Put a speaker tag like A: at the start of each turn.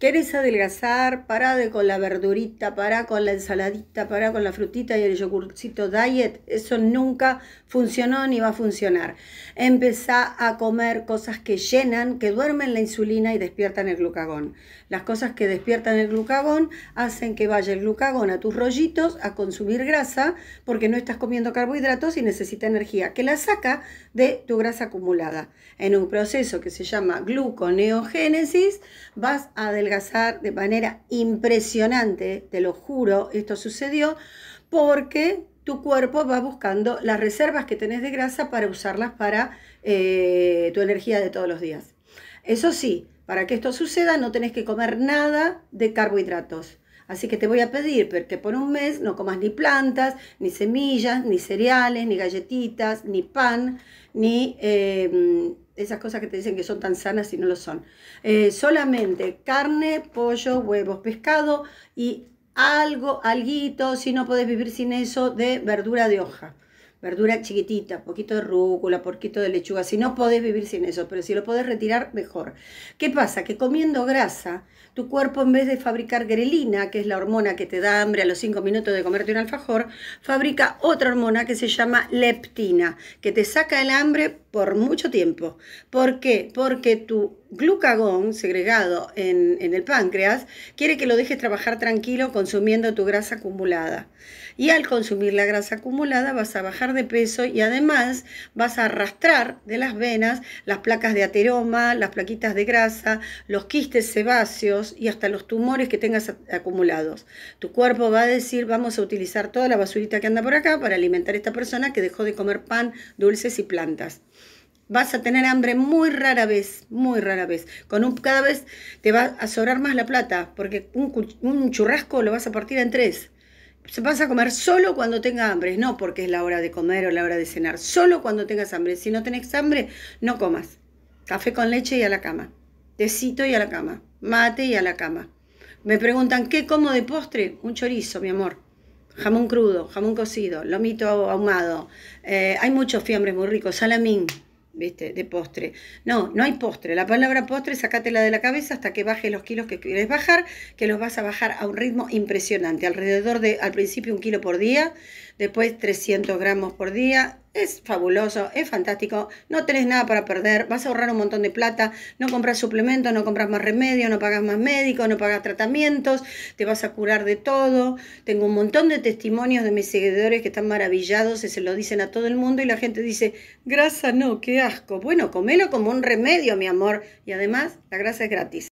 A: ¿Querés adelgazar? Pará con la verdurita, pará con la ensaladita, pará con la frutita y el yogurcito diet. Eso nunca funcionó ni va a funcionar. Empezá a comer cosas que llenan, que duermen la insulina y despiertan el glucagón. Las cosas que despiertan el glucagón hacen que vaya el glucagón a tus rollitos a consumir grasa porque no estás comiendo carbohidratos y necesita energía, que la saca de tu grasa acumulada. En un proceso que se llama gluconeogénesis vas a adelgazar de manera impresionante, te lo juro, esto sucedió, porque tu cuerpo va buscando las reservas que tenés de grasa para usarlas para eh, tu energía de todos los días. Eso sí, para que esto suceda no tenés que comer nada de carbohidratos. Así que te voy a pedir que por un mes no comas ni plantas, ni semillas, ni cereales, ni galletitas, ni pan, ni em, esas cosas que te dicen que son tan sanas y no lo son. Eh, solamente carne, pollo, huevos, pescado y algo, alguito, si no podés vivir sin eso, de verdura de hoja. Verdura chiquitita, poquito de rúcula, poquito de lechuga, si no podés vivir sin eso, pero si lo podés retirar, mejor. ¿Qué pasa? Que comiendo grasa, tu cuerpo en vez de fabricar grelina, que es la hormona que te da hambre a los 5 minutos de comerte un alfajor, fabrica otra hormona que se llama leptina, que te saca el hambre por mucho tiempo. ¿Por qué? Porque tu glucagón segregado en, el páncreas quiere que lo dejes trabajar tranquilo consumiendo tu grasa acumulada. Y al consumir la grasa acumulada vas a bajar de peso y además vas a arrastrar de las venas las placas de ateroma, las plaquitas de grasa, los quistes sebáceos y hasta los tumores que tengas acumulados. Tu cuerpo va a decir vamos a utilizar toda la basurita que anda por acá para alimentar a esta persona que dejó de comer pan, dulces y plantas vas a tener hambre muy rara vez, muy rara vez. Con un, cada vez te va a sobrar más la plata, porque un, churrasco lo vas a partir en tres. Se vas a comer solo cuando tenga hambre, no porque es la hora de comer o la hora de cenar, solo cuando tengas hambre. Si no tenés hambre, no comas. Café con leche y a la cama. Tecito y a la cama. Mate y a la cama. Me preguntan, ¿qué como de postre? Un chorizo, mi amor. Jamón crudo, jamón cocido, lomito ahumado. Eh, hay muchos fiambres muy ricos. Salamín, ¿viste? De postre. No, no hay postre. La palabra postre, sacátela de la cabeza hasta que bajes los kilos que quieres bajar, que los vas a bajar a un ritmo impresionante. Alrededor de, al principio, un kilo por día, después 300 gramos por día, es fabuloso, es fantástico, no tenés nada para perder, vas a ahorrar un montón de plata, no compras suplementos, no compras más remedio, no pagas más médicos, no pagas tratamientos, te vas a curar de todo. Tengo un montón de testimonios de mis seguidores que están maravillados y se lo dicen a todo el mundo y la gente dice, grasa no, qué asco. Bueno, comelo como un remedio, mi amor, y además la grasa es gratis.